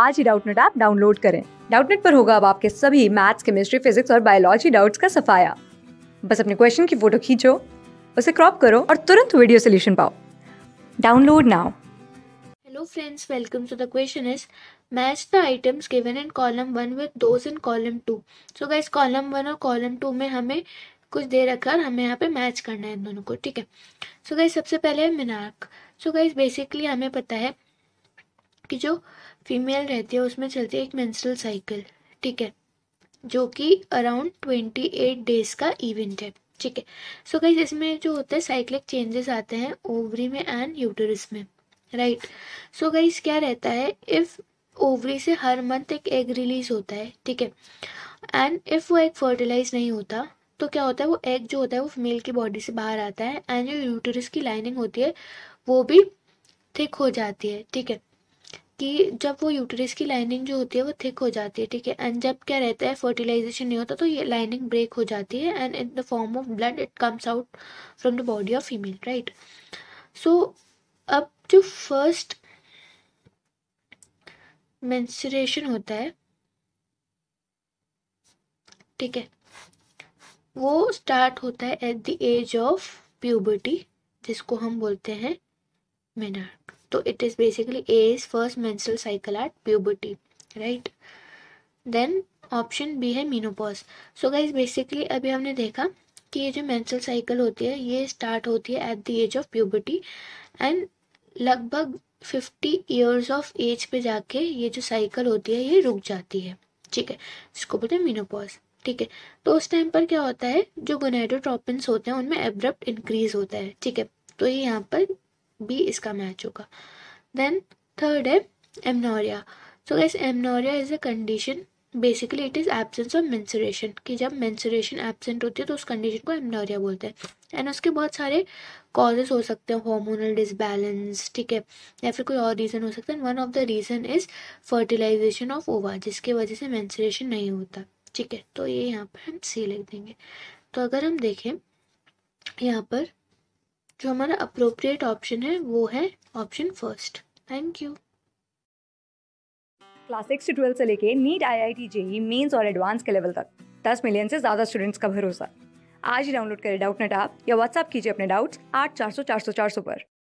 आज ही Doubtnut app download करें डाउटनेट पर होगा अब आपके सभी मैथ्स केमिस्ट्री फिजिक्स और बायोलॉजी डाउट्स का सफाया बस अपने क्वेश्चन की फोटो खींचो उसे क्रॉप करो और तुरंत वीडियो सोल्यूशन पाओ download now hello friends welcome to the question is match the items given in column one with those in column two so guys column one और कॉलम टू में हमें कुछ दे रखा है हमें यहाँ पे मैच करना है दोनों को ठीक है सो so, गाइज सबसे पहले है menarche so so, guys basically हमें पता है कि जो फीमेल रहती है उसमें चलती है एक मेंस्ट्रुअल साइकिल ठीक है जो कि अराउंड ट्वेंटी एट डेज का इवेंट है ठीक है सो गाइज इसमें जो होता है साइक्लिक चेंजेस आते हैं ओवरी में एंड यूटरस में राइट सो गाइज क्या रहता है इफ़ ओवरी से हर मंथ एक एग रिलीज होता है ठीक है एंड इफ़ वो एग फर्टिलाइज नहीं होता तो क्या होता है वो एग जो होता है वो फीमेल की बॉडी से बाहर आता है एंड जो यूटरस की लाइनिंग होती है वो भी थिक हो जाती है ठीक है कि जब वो यूटरस की लाइनिंग जो होती है वो थिक हो जाती है ठीक है एंड जब क्या रहता है फर्टिलाइजेशन नहीं होता तो ये लाइनिंग ब्रेक हो जाती है and in the form of blood it comes out from the body of female right so अब जो फर्स्ट मेंस्ट्रुएशन होता है ठीक है वो स्टार्ट होता है at the age of puberty जिसको हम बोलते हैं मेनर तो it is basically a is first menstrual cycle at puberty right then option B है मीनोपॉज सो गाइज बेसिकली अभी हमने देखा कि ये जो मेंस्ट्रुअल साइकिल होती है ये स्टार्ट होती है at the age of puberty and लगभग फिफ्टी ईयर्स ऑफ एज पे जाके ये जो साइकिल होती है ये रुक जाती है ठीक है इसको बोलते हैं मीनोपॉज ठीक है तो उस टाइम पर क्या होता है जो गोनेडोट्रोपिन्स होते हैं उनमें एब्रप्ट इंक्रीज होता है ठीक है तो ये यहाँ पर भी इसका मैच होगा देन थर्ड है amenorrhea so guys amenorrhea is a condition basically it is absence of menstruation कि जब मेंसुरेशन एबसेंट होती है तो उस कंडीशन को एमनोरिया बोलते हैं एंड उसके बहुत सारे कॉजेज हो सकते हैं हॉर्मोनल डिसबैलेंस ठीक है या फिर कोई और रीज़न हो सकता है one of the reason is fertilization of ova जिसकी वजह से मेंसुरेशन नहीं होता ठीक है तो ये यहाँ पर हम सी लिख देंगे तो अगर हम देखें यहाँ पर जो हमारा अप्रोप्रिएट ऑप्शन है वो है option first thank you class six to twelfth से लेके NEET I I T JEE Mains और एडवांस के लेवल तक दस मिलियन से ज़्यादा स्टूडेंट्स का भरोसा आज ही डाउनलोड करें डाउट नेट आप या व्हाट्सअप कीजिए अपने डाउट्स आठ चार सौ चार सौ चार सौ पर